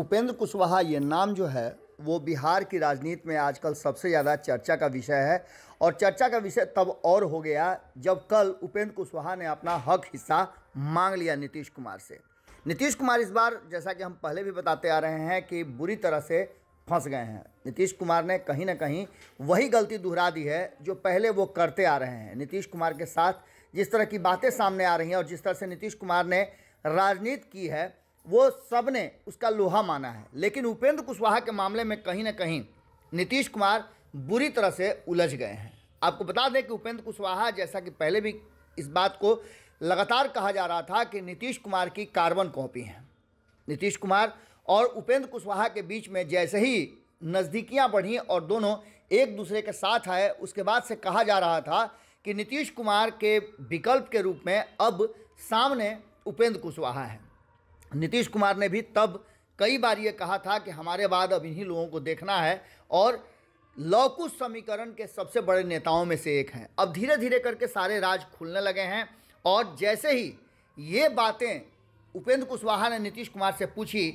उपेंद्र कुशवाहा ये नाम जो है वो बिहार की राजनीति में आजकल सबसे ज़्यादा चर्चा का विषय है और चर्चा का विषय तब और हो गया जब कल उपेंद्र कुशवाहा ने अपना हक हिस्सा मांग लिया नीतीश कुमार से नीतीश कुमार इस बार जैसा कि हम पहले भी बताते आ रहे हैं कि बुरी तरह से फंस गए हैं नीतीश कुमार ने कहीं ना कहीं वही गलती दोहरा दी है जो पहले वो करते आ रहे हैं नीतीश कुमार के साथ जिस तरह की बातें सामने आ रही हैं और जिस तरह से नीतीश कुमार ने राजनीति की है वो सब ने उसका लोहा माना है लेकिन उपेंद्र कुशवाहा के मामले में कहीं ना कहीं नीतीश कुमार बुरी तरह से उलझ गए हैं आपको बता दें कि उपेंद्र कुशवाहा जैसा कि पहले भी इस बात को लगातार कहा जा रहा था कि नीतीश कुमार की कार्बन कॉपी हैं नीतीश कुमार और उपेंद्र कुशवाहा के बीच में जैसे ही नज़दीकियाँ बढ़ीं और दोनों एक दूसरे के साथ आए उसके बाद से कहा जा रहा था कि नीतीश कुमार के विकल्प के रूप में अब सामने उपेंद्र कुशवाहा हैं नीतीश कुमार ने भी तब कई बार ये कहा था कि हमारे बाद अब इन्हीं लोगों को देखना है और लौकुश समीकरण के सबसे बड़े नेताओं में से एक हैं अब धीरे धीरे करके सारे राज खुलने लगे हैं और जैसे ही ये बातें उपेंद्र कुशवाहा ने नीतीश कुमार से पूछी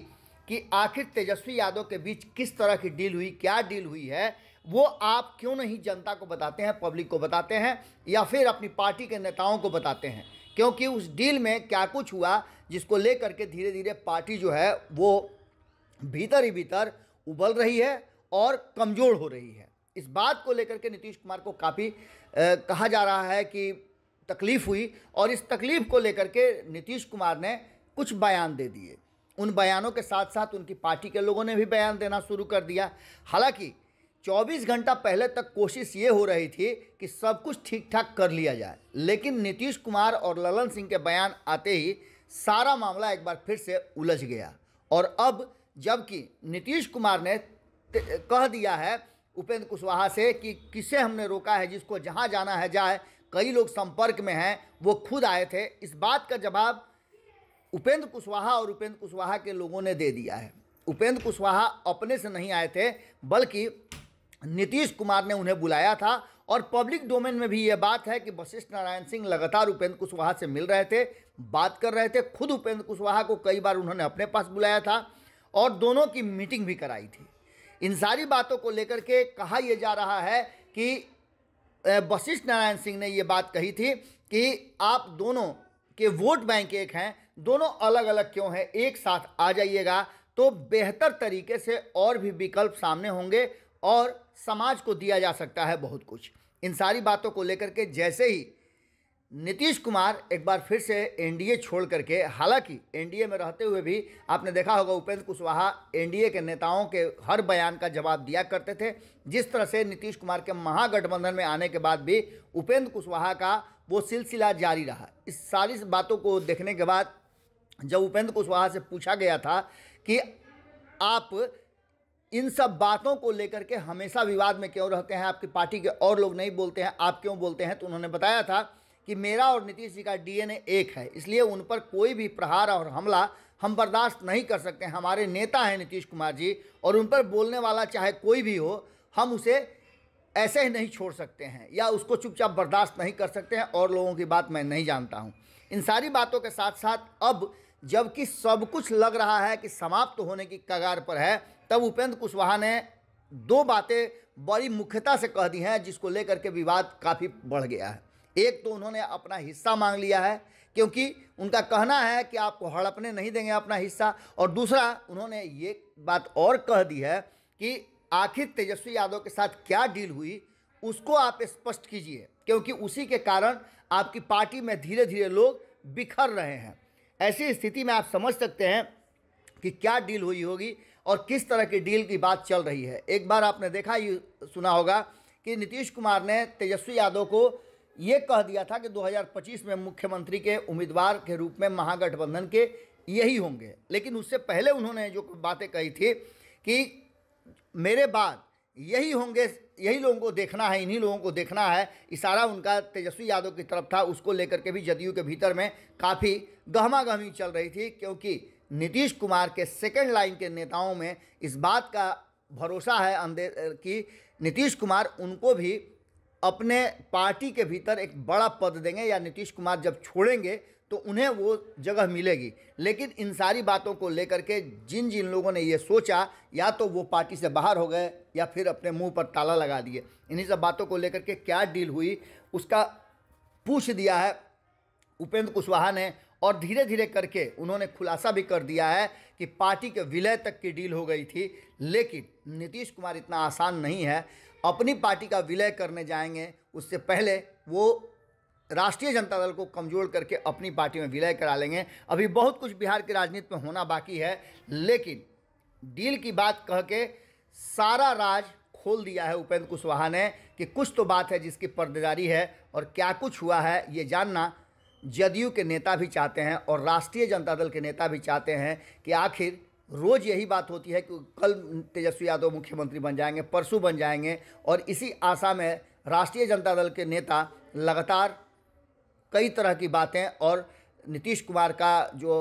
कि आखिर तेजस्वी यादव के बीच किस तरह की डील हुई क्या डील हुई है वो आप क्यों नहीं जनता को बताते हैं पब्लिक को बताते हैं या फिर अपनी पार्टी के नेताओं को बताते हैं क्योंकि उस डील में क्या कुछ हुआ जिसको लेकर के धीरे धीरे पार्टी जो है वो भीतर ही भीतर उबल रही है और कमज़ोर हो रही है इस बात को लेकर के नीतीश कुमार को काफ़ी कहा जा रहा है कि तकलीफ़ हुई और इस तकलीफ़ को लेकर के नीतीश कुमार ने कुछ बयान दे दिए उन बयानों के साथ साथ उनकी पार्टी के लोगों ने भी बयान देना शुरू कर दिया हालांकि 24 घंटा पहले तक कोशिश ये हो रही थी कि सब कुछ ठीक ठाक कर लिया जाए लेकिन नीतीश कुमार और ललन सिंह के बयान आते ही सारा मामला एक बार फिर से उलझ गया और अब जबकि नीतीश कुमार ने कह दिया है उपेंद्र कुशवाहा से कि किसे हमने रोका है जिसको जहाँ जाना है जाए कई लोग संपर्क में हैं वो खुद आए थे इस बात का जवाब उपेंद्र कुशवाहा और उपेंद्र कुशवाहा के लोगों ने दे दिया है उपेंद्र कुशवाहा अपने से नहीं आए थे बल्कि नीतीश कुमार ने उन्हें बुलाया था और पब्लिक डोमेन में भी ये बात है कि वशिष्ठ नारायण सिंह लगातार उपेंद्र कुशवाहा से मिल रहे थे बात कर रहे थे खुद उपेंद्र कुशवाहा को कई बार उन्होंने अपने पास बुलाया था और दोनों की मीटिंग भी कराई थी इन सारी बातों को लेकर के कहा यह जा रहा है कि वशिष्ठ नारायण सिंह ने ये बात कही थी कि आप दोनों के वोट बैंक एक हैं दोनों अलग अलग क्यों हैं एक साथ आ जाइएगा तो बेहतर तरीके से और भी विकल्प सामने होंगे और समाज को दिया जा सकता है बहुत कुछ इन सारी बातों को लेकर के जैसे ही नीतीश कुमार एक बार फिर से एनडीए छोड़ करके हालांकि एनडीए में रहते हुए भी आपने देखा होगा उपेंद्र कुशवाहा एनडीए के नेताओं के हर बयान का जवाब दिया करते थे जिस तरह से नीतीश कुमार के महागठबंधन में आने के बाद भी उपेंद्र कुशवाहा का वो सिलसिला जारी रहा इस सारी बातों को देखने के बाद जब उपेंद्र कुशवाहा से पूछा गया था कि आप इन सब बातों को लेकर के हमेशा विवाद में क्यों रहते हैं आपकी पार्टी के और लोग नहीं बोलते हैं आप क्यों बोलते हैं तो उन्होंने बताया था कि मेरा और नीतीश जी का डीएनए एक है इसलिए उन पर कोई भी प्रहार और हमला हम बर्दाश्त नहीं कर सकते हमारे नेता हैं नीतीश कुमार जी और उन पर बोलने वाला चाहे कोई भी हो हम उसे ऐसे ही नहीं छोड़ सकते हैं या उसको चुपचाप बर्दाश्त नहीं कर सकते हैं और लोगों की बात मैं नहीं जानता हूँ इन सारी बातों के साथ साथ अब जबकि सब कुछ लग रहा है कि समाप्त तो होने की कगार पर है तब उपेंद्र कुशवाहा ने दो बातें बड़ी मुख्यता से कह दी हैं जिसको लेकर के विवाद काफ़ी बढ़ गया है एक तो उन्होंने अपना हिस्सा मांग लिया है क्योंकि उनका कहना है कि आपको हड़पने नहीं देंगे अपना हिस्सा और दूसरा उन्होंने ये बात और कह दी है कि आखिर तेजस्वी यादव के साथ क्या डील हुई उसको आप स्पष्ट कीजिए क्योंकि उसी के कारण आपकी पार्टी में धीरे धीरे लोग बिखर रहे हैं ऐसी स्थिति में आप समझ सकते हैं कि क्या डील हुई होगी और किस तरह की डील की बात चल रही है एक बार आपने देखा ये सुना होगा कि नीतीश कुमार ने तेजस्वी यादव को ये कह दिया था कि 2025 में मुख्यमंत्री के उम्मीदवार के रूप में महागठबंधन के यही होंगे लेकिन उससे पहले उन्होंने जो बातें कही थी कि मेरे बाद यही होंगे यही लोगों को देखना है इन्हीं लोगों को देखना है इशारा उनका तेजस्वी यादव की तरफ था उसको लेकर के भी जदयू के भीतर में काफ़ी गहमा गहमी चल रही थी क्योंकि नीतीश कुमार के सेकेंड लाइन के नेताओं में इस बात का भरोसा है अंदे कि नीतीश कुमार उनको भी अपने पार्टी के भीतर एक बड़ा पद देंगे या नीतीश कुमार जब छोड़ेंगे तो उन्हें वो जगह मिलेगी लेकिन इन सारी बातों को लेकर के जिन जिन लोगों ने ये सोचा या तो वो पार्टी से बाहर हो गए या फिर अपने मुंह पर ताला लगा दिए इन्हीं सब बातों को लेकर के क्या डील हुई उसका पूछ दिया है उपेंद्र कुशवाहा ने और धीरे धीरे करके उन्होंने खुलासा भी कर दिया है कि पार्टी के विलय तक की डील हो गई थी लेकिन नीतीश कुमार इतना आसान नहीं है अपनी पार्टी का विलय करने जाएंगे उससे पहले वो राष्ट्रीय जनता दल को कमजोर करके अपनी पार्टी में विलय करा लेंगे अभी बहुत कुछ बिहार की राजनीति में होना बाकी है लेकिन डील की बात कह के सारा राज खोल दिया है उपेंद्र कुशवाहा ने कि कुछ तो बात है जिसकी पर्देदारी है और क्या कुछ हुआ है ये जानना जदयू के नेता भी चाहते हैं और राष्ट्रीय जनता दल के नेता भी चाहते हैं कि आखिर रोज़ यही बात होती है कि कल तेजस्वी यादव मुख्यमंत्री बन जाएंगे परसों बन जाएंगे और इसी आशा में राष्ट्रीय जनता दल के नेता लगातार कई तरह की बातें और नीतीश कुमार का जो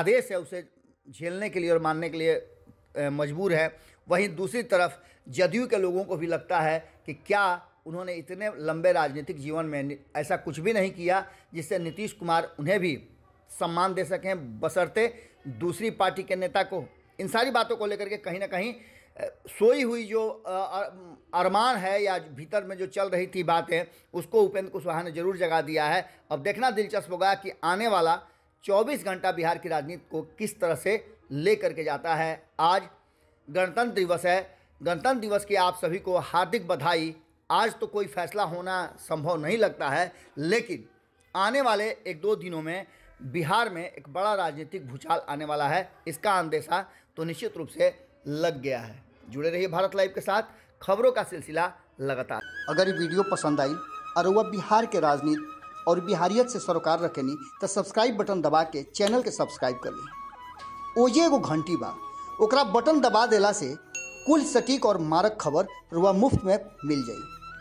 आदेश है उसे झेलने के लिए और मानने के लिए मजबूर है वहीं दूसरी तरफ जदयू के लोगों को भी लगता है कि क्या उन्होंने इतने लंबे राजनीतिक जीवन में ऐसा कुछ भी नहीं किया जिससे नीतीश कुमार उन्हें भी सम्मान दे सकें बसरते दूसरी पार्टी के नेता को इन सारी बातों को लेकर के कहीं ना कहीं सोई हुई जो अरमान है या भीतर में जो चल रही थी बातें उसको उपेंद्र कुशवाहा ने जरूर जगा दिया है अब देखना दिलचस्प होगा कि आने वाला 24 घंटा बिहार की राजनीति को किस तरह से ले करके जाता है आज गणतंत्र दिवस है गणतंत्र दिवस की आप सभी को हार्दिक बधाई आज तो कोई फैसला होना संभव नहीं लगता है लेकिन आने वाले एक दो दिनों में बिहार में एक बड़ा राजनीतिक भूचाल आने वाला है इसका अंदेशा तो निश्चित रूप से लग गया है जुड़े रहिए भारत लाइव के साथ खबरों का सिलसिला लगातार अगर ये वीडियो पसंद आई और वह बिहार के राजनीति और बिहारियत से सरोकार रखेनी तो सब्सक्राइब बटन दबा के चैनल के सब्सक्राइब कर ली ओजे एगो घंटी बा ओकरा बटन दबा दिला से कुल सटीक और मारक खबर रुआ मुफ्त में मिल जाएगी